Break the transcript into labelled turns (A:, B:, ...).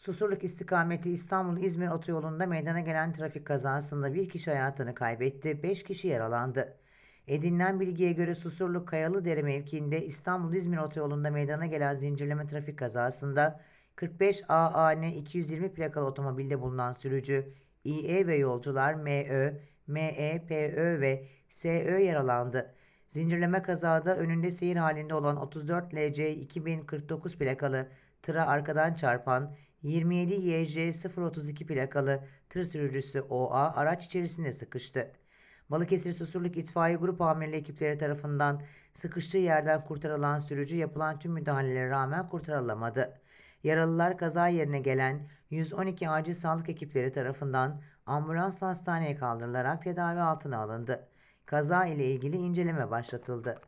A: Susurluk istikameti İstanbul-İzmir otoyolunda meydana gelen trafik kazasında bir kişi hayatını kaybetti, 5 kişi yaralandı. Edinilen bilgiye göre Susurluk Kayalı Kayalıdere mevkiinde İstanbul-İzmir otoyolunda meydana gelen zincirleme trafik kazasında 45 AAN 220 plakalı otomobilde bulunan sürücü İE ve yolcular MÖ, e, ME, PÖ e ve SÖ e yaralandı. Zincirleme kazada önünde seyir halinde olan 34 LC 2049 plakalı tıra arkadan çarpan 27 YJ 032 plakalı tır sürücüsü OA araç içerisinde sıkıştı. Balıkesir Susurluk İtfaiye Grup Amirli ekipleri tarafından sıkıştığı yerden kurtarılan sürücü yapılan tüm müdahalelere rağmen kurtarılamadı. Yaralılar kaza yerine gelen 112 acil sağlık ekipleri tarafından ambulansla hastaneye kaldırılarak tedavi altına alındı. Kaza ile ilgili inceleme başlatıldı.